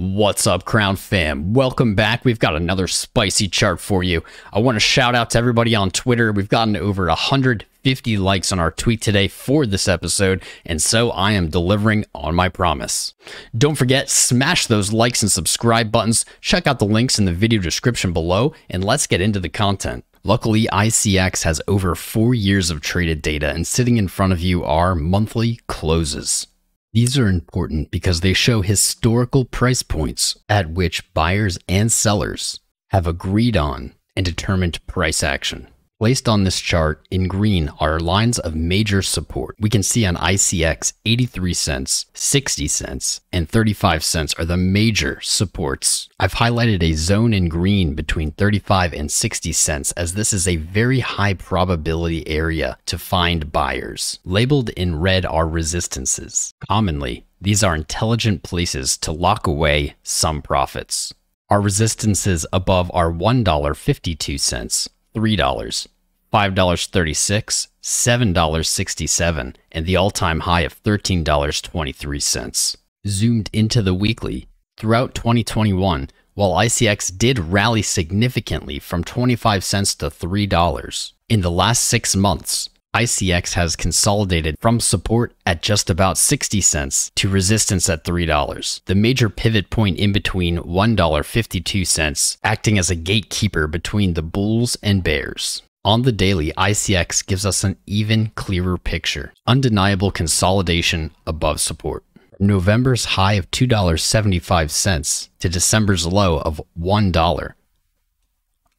What's up, Crown fam? Welcome back. We've got another spicy chart for you. I want to shout out to everybody on Twitter. We've gotten over 150 likes on our tweet today for this episode, and so I am delivering on my promise. Don't forget, smash those likes and subscribe buttons. Check out the links in the video description below, and let's get into the content. Luckily, ICX has over four years of traded data, and sitting in front of you are monthly closes. These are important because they show historical price points at which buyers and sellers have agreed on and determined price action. Placed on this chart in green are lines of major support. We can see on ICX 83 cents, 60 cents, and 35 cents are the major supports. I've highlighted a zone in green between 35 and 60 cents as this is a very high probability area to find buyers. Labeled in red are resistances. Commonly, these are intelligent places to lock away some profits. Our resistances above are $1.52, $3, $5.36, $7.67, and the all time high of $13.23. Zoomed into the weekly, throughout 2021, while ICX did rally significantly from 25 cents to $3, in the last six months, ICX has consolidated from support at just about 60 cents to resistance at $3, the major pivot point in between $1.52, acting as a gatekeeper between the bulls and bears. On the daily, ICX gives us an even clearer picture, undeniable consolidation above support. November's high of $2.75 to December's low of $1,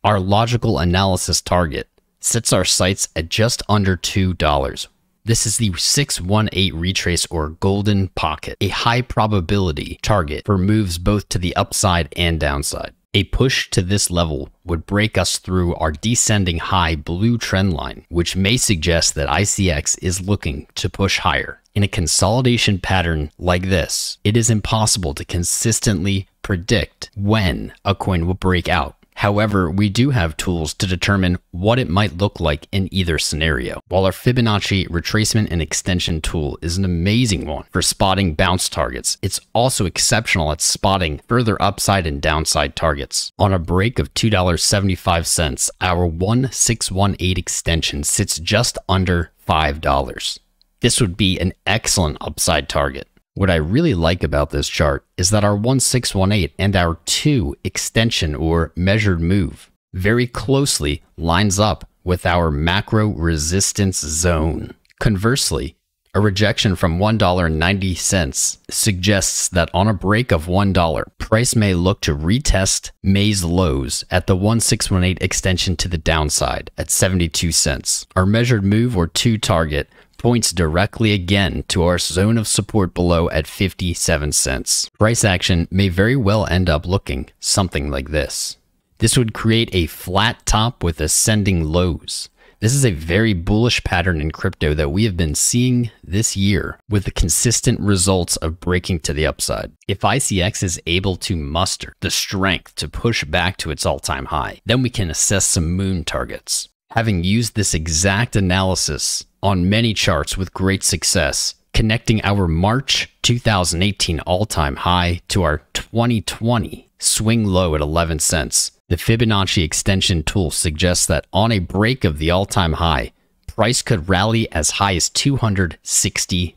our logical analysis target sets our sights at just under $2. This is the 618 retrace or golden pocket, a high probability target for moves both to the upside and downside. A push to this level would break us through our descending high blue trend line, which may suggest that ICX is looking to push higher. In a consolidation pattern like this, it is impossible to consistently predict when a coin will break out However, we do have tools to determine what it might look like in either scenario. While our Fibonacci retracement and extension tool is an amazing one for spotting bounce targets, it's also exceptional at spotting further upside and downside targets. On a break of $2.75, our 1618 extension sits just under $5. This would be an excellent upside target. What I really like about this chart is that our 1618 and our 2 extension or measured move very closely lines up with our macro resistance zone. Conversely, a rejection from $1.90 suggests that on a break of $1, price may look to retest May's lows at the 1618 extension to the downside at 72 cents. Our measured move or two target points directly again to our zone of support below at 57 cents. Price action may very well end up looking something like this. This would create a flat top with ascending lows. This is a very bullish pattern in crypto that we have been seeing this year with the consistent results of breaking to the upside. If ICX is able to muster the strength to push back to its all time high, then we can assess some moon targets. Having used this exact analysis on many charts with great success, connecting our March 2018 all time high to our 2020 swing low at 11 cents. The Fibonacci extension tool suggests that on a break of the all time high, price could rally as high as $260.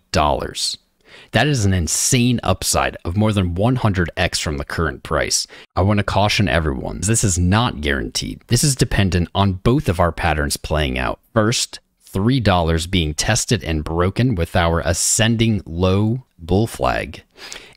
That is an insane upside of more than 100x from the current price. I want to caution everyone this is not guaranteed. This is dependent on both of our patterns playing out. First, $3 being tested and broken with our ascending low bull flag,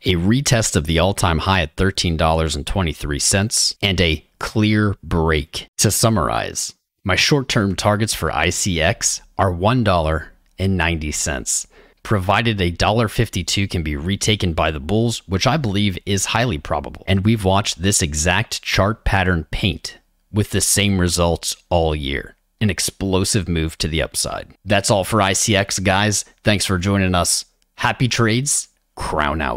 a retest of the all time high at $13.23, and a clear break. To summarize, my short term targets for ICX are $1.90 provided a $1.52 can be retaken by the Bulls, which I believe is highly probable. And we've watched this exact chart pattern paint with the same results all year an explosive move to the upside. That's all for ICX, guys. Thanks for joining us. Happy trades. Crown out.